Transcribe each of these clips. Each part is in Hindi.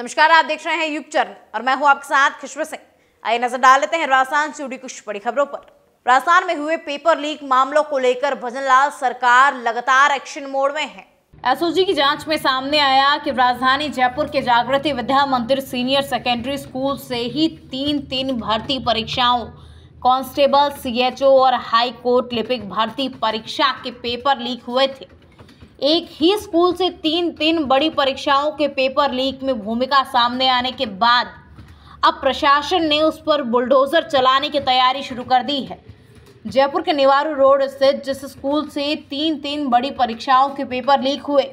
नमस्कार आप देख रहे हैं युग चरण और मैं हूं आपके साथ खिश्वर सिंह आइए नजर डाल लेते हैं राजस्थान से जुड़ी कुछ बड़ी खबरों पर राजस्थान में हुए पेपर लीक मामलों को लेकर भजनलाल सरकार लगातार एक्शन मोड में है एसओजी की जांच में सामने आया कि राजधानी जयपुर के जागृति विद्या मंदिर सीनियर सेकेंडरी स्कूल से ही तीन तीन भर्ती परीक्षाओं कांस्टेबल सीएचओ और हाई कोर्ट लिपिक भर्ती परीक्षा के पेपर लीक हुए थे एक ही स्कूल से तीन तीन बड़ी परीक्षाओं के पेपर लीक में भूमिका सामने आने के बाद अब प्रशासन ने उस पर बुलडोज़र चलाने की तैयारी शुरू कर दी है जयपुर के निवारू रोड स्थित जिस स्कूल से तीन तीन बड़ी परीक्षाओं के पेपर लीक हुए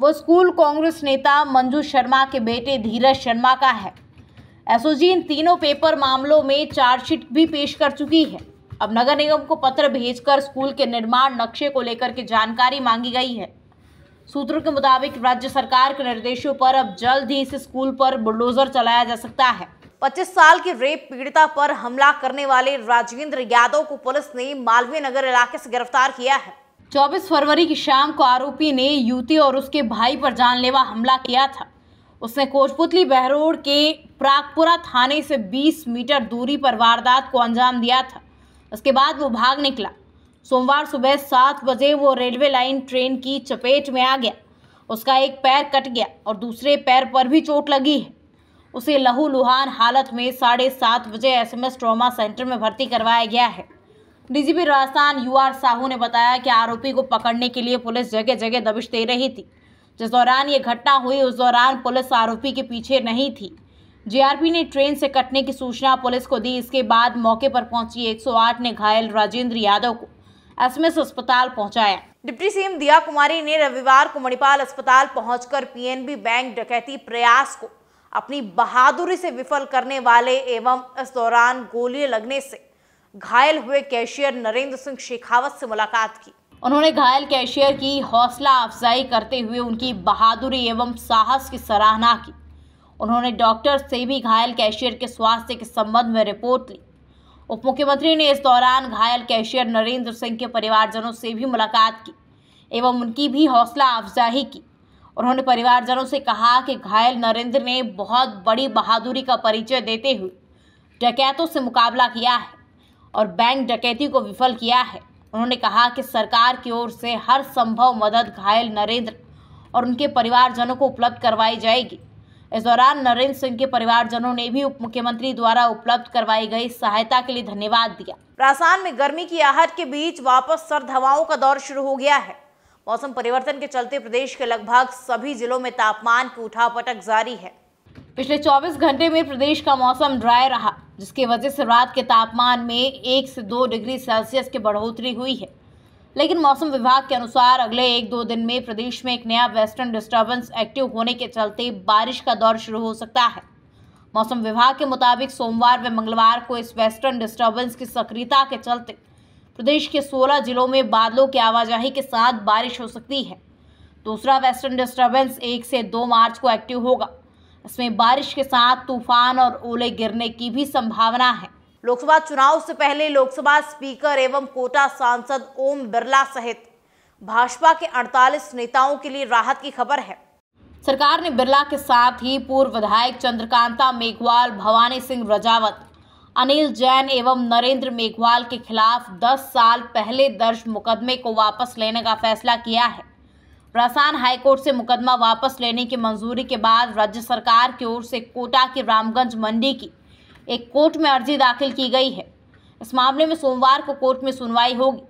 वो स्कूल कांग्रेस नेता मंजू शर्मा के बेटे धीरज शर्मा का है एसओजी इन तीनों पेपर मामलों में चार्जशीट भी पेश कर चुकी है अब नगर निगम को पत्र भेजकर स्कूल के निर्माण नक्शे को लेकर के जानकारी मांगी गई है सूत्रों के मुताबिक राज्य सरकार के निर्देशों पर अब जल्द ही इस स्कूल पर बुलडोजर चलाया जा सकता है 25 साल की रेप पीड़िता पर हमला करने वाले राजेंद्र यादव को पुलिस ने मालवीय नगर इलाके से गिरफ्तार किया है 24 फरवरी की शाम को आरोपी ने युवती और उसके भाई पर जानलेवा हमला किया था उसने कोचपुतली बहरोड के प्रागपुरा थाने से 20 मीटर दूरी पर वारदात को अंजाम दिया था उसके बाद वो भाग निकला सोमवार सुबह सात बजे वो रेलवे लाइन ट्रेन की चपेट में आ गया उसका एक पैर कट गया और दूसरे पैर पर भी चोट लगी है उसे लहूलुहान हालत में साढ़े सात बजे एसएमएस ट्रॉमा सेंटर में भर्ती करवाया गया है DGP Rajasthan U R Sahu ने बताया कि आरोपी को पकड़ने के लिए पुलिस जगह जगह दबिश दे रही थी जिस दौरान ये घटना हुई उस दौरान पुलिस आरोपी के पीछे नहीं थी जीआरपी ने ट्रेन से कटने की सूचना पुलिस को दी इसके बाद मौके पर पहुंची 108 ने घायल राजेंद्र यादव को एसएमएस अस्पताल पहुंचाया डिप्टी सीएम दिया कुमारी ने रविवार को मणिपाल अस्पताल पहुंचकर पीएनबी बैंक डकैती प्रयास को अपनी बहादुरी से विफल करने वाले एवं इस दौरान गोलियां लगने से घायल हुए कैशियर नरेंद्र सिंह शेखावत से मुलाकात की उन्होंने घायल कैशियर की हौसला अफजाई करते हुए उनकी बहादुरी एवं साहस की सराहना की उन्होंने डॉक्टर से भी घायल कैशियर के स्वास्थ्य के संबंध में रिपोर्ट ली उप मुख्यमंत्री ने इस दौरान घायल कैशियर नरेंद्र सिंह के परिवारजनों से भी मुलाकात की एवं उनकी भी हौसला अफजाही की उन्होंने परिवारजनों से कहा कि घायल नरेंद्र ने बहुत बड़ी बहादुरी का परिचय देते हुए डकैतों से मुकाबला किया है और बैंक डकैती को विफल किया है उन्होंने कहा कि सरकार की ओर से हर संभव मदद घायल नरेंद्र और उनके परिवारजनों को उपलब्ध करवाई जाएगी इस दौरान नरेंद्र सिंह के परिवारजनों ने भी उप मुख्यमंत्री द्वारा उपलब्ध करवाई गई सहायता के लिए धन्यवाद दिया राजस्थान में गर्मी की आहट के बीच वापस सर्द हवाओं का दौर शुरू हो गया है मौसम परिवर्तन के चलते प्रदेश के लगभग सभी जिलों में तापमान की उठापटक जारी है पिछले 24 घंटे में प्रदेश का मौसम ड्राई रहा जिसकी वजह से रात के तापमान में एक से दो डिग्री सेल्सियस की बढ़ोतरी हुई है लेकिन मौसम विभाग के अनुसार अगले एक दो दिन में प्रदेश में एक नया वेस्टर्न डिस्टर्बेंस एक्टिव होने के चलते बारिश का दौर शुरू हो सकता है मौसम विभाग के मुताबिक सोमवार व मंगलवार को इस वेस्टर्न डिस्टर्बेंस की सक्रियता के चलते प्रदेश के 16 जिलों में बादलों की आवाजाही के साथ बारिश हो सकती है दूसरा वेस्टर्न डिस्टर्बेंस एक से दो मार्च को एक्टिव होगा इसमें बारिश के साथ तूफान और ओले गिरने की भी संभावना है लोकसभा चुनाव से पहले लोकसभा स्पीकर एवं कोटा सांसद ओम बिरला सहित भाजपा के 48 नेताओं के लिए राहत की खबर है सरकार ने बिरला के साथ ही पूर्व विधायक चंद्रकांता मेघवाल भवानी सिंह रजावत अनिल जैन एवं नरेंद्र मेघवाल के खिलाफ 10 साल पहले दर्ज मुकदमे को वापस लेने का फैसला किया है राजस्थान हाईकोर्ट से मुकदमा वापस लेने की मंजूरी के बाद राज्य सरकार की ओर से कोटा के रामगंज मंडी की एक कोर्ट में अर्जी दाखिल की गई है इस मामले में सोमवार को कोर्ट में सुनवाई होगी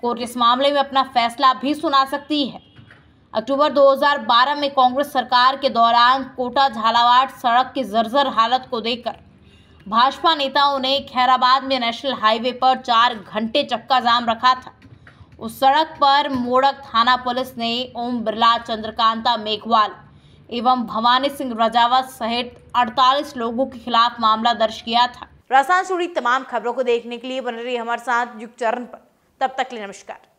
कोर्ट इस मामले में अपना फैसला भी सुना सकती है अक्टूबर 2012 में कांग्रेस सरकार के दौरान कोटा झालावाड़ सड़क की जर्जर हालत को देखकर भाजपा नेताओं ने खैराबाद में नेशनल हाईवे पर चार घंटे चक्का जाम रखा था उस सड़क पर मोड़क थाना पुलिस ने ओम बिरला चंद्रकांता मेघवाल एवं भवानी सिंह रजावत सहित 48 लोगों के खिलाफ मामला दर्ज किया था राजस्थान से तमाम खबरों को देखने के लिए बन रही हमारे साथ युग चरण पर तब तक लिए नमस्कार